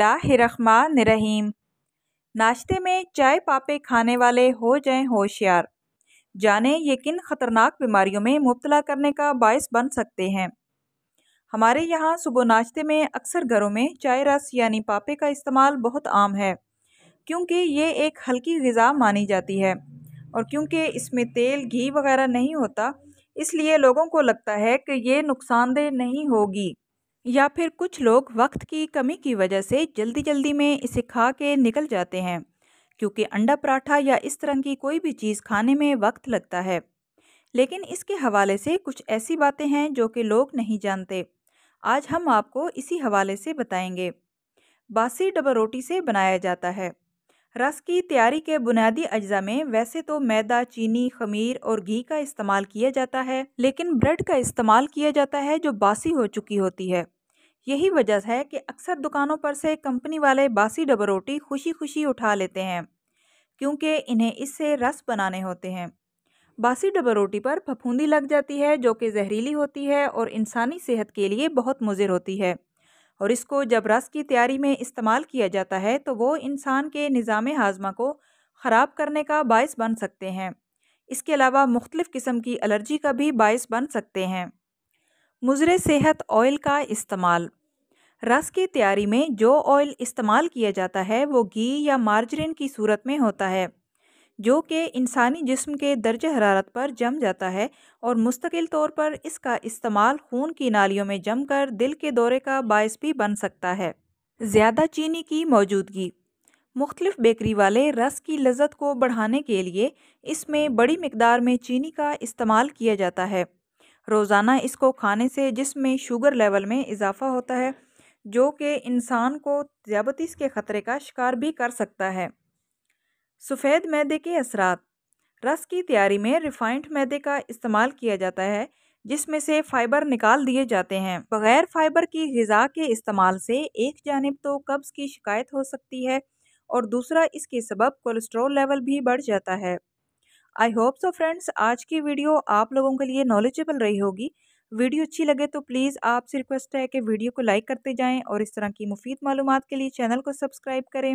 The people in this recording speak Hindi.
रहीम नाश्ते में चाय पापे खाने वाले हो जाएं होशियार जाने ये किन ख़तरनाक बीमारियों में मुबतला करने का बायस बन सकते हैं हमारे यहाँ सुबह नाश्ते में अक्सर घरों में चाय रस यानी पापे का इस्तेमाल बहुत आम है क्योंकि ये एक हल्की गज़ा मानी जाती है और क्योंकि इसमें तेल घी वगैरह नहीं होता इसलिए लोगों को लगता है कि ये नुकसानदेह नहीं होगी या फिर कुछ लोग वक्त की कमी की वजह से जल्दी जल्दी में इसे खा के निकल जाते हैं क्योंकि अंडा पराठा या इस तरह की कोई भी चीज़ खाने में वक्त लगता है लेकिन इसके हवाले से कुछ ऐसी बातें हैं जो कि लोग नहीं जानते आज हम आपको इसी हवाले से बताएंगे बासी डबल रोटी से बनाया जाता है रस की तैयारी के बुनियादी अज्जा में वैसे तो मैदा चीनी खमीर और घी का इस्तेमाल किया जाता है लेकिन ब्रेड का इस्तेमाल किया जाता है जो बासी हो चुकी होती है यही वजह है कि अक्सर दुकानों पर से कंपनी वाले बासी डबल रोटी खुशी खुशी उठा लेते हैं क्योंकि इन्हें इससे रस बनाने होते हैं बासी डबल रोटी पर फफूंदी लग जाती है जो कि जहरीली होती है और इंसानी सेहत के लिए बहुत मुजिर होती है और इसको जब रस की तैयारी में इस्तेमाल किया जाता है तो वो इंसान के निज़ाम हाजमा को ख़राब करने का बायस बन सकते हैं इसके अलावा मुख्तलिफ़ किस्म की एलर्जी का भी बायस बन सकते हैं मुजरे सेहत ऑयल का इस्तेमाल रस की तैयारी में जो ऑयल इस्तेमाल किया जाता है वो घी या मार्जरीन की सूरत में होता है जो कि इंसानी जिस्म के दर्ज हरारत पर जम जाता है और मुस्तकिल तौर पर इसका इस्तेमाल खून की नालियों में जमकर दिल के दौरे का बायस भी बन सकता है ज़्यादा चीनी की मौजूदगी मुख्तलिफ बेकरी वाले रस की लजत को बढ़ाने के लिए इसमें बड़ी मकदार में चीनी का इस्तेमाल किया जाता है रोज़ाना इसको खाने से जिसमें शुगर लेवल में इजाफा होता है जो कि इंसान को ज़्याबतीस के ख़तरे का शिकार भी कर सकता है सफ़ेद मैदे के असरा रस की तैयारी में रिफाइंड मैदे का इस्तेमाल किया जाता है जिसमें से फाइबर निकाल दिए जाते हैं बगैर फाइबर की गज़ा के इस्तेमाल से एक जानब तो कब्ज़ की शिकायत हो सकती है और दूसरा इसके सबब कोलेस्ट्रॉल लेवल भी बढ़ जाता है आई होप सो फ्रेंड्स आज की वीडियो आप लोगों के लिए नॉलेजेबल रही होगी वीडियो अच्छी लगे तो प्लीज़ आपसे रिक्वेस्ट है कि वीडियो को लाइक करते जाएं और इस तरह की मुफीद मालूम के लिए चैनल को सब्सक्राइब करें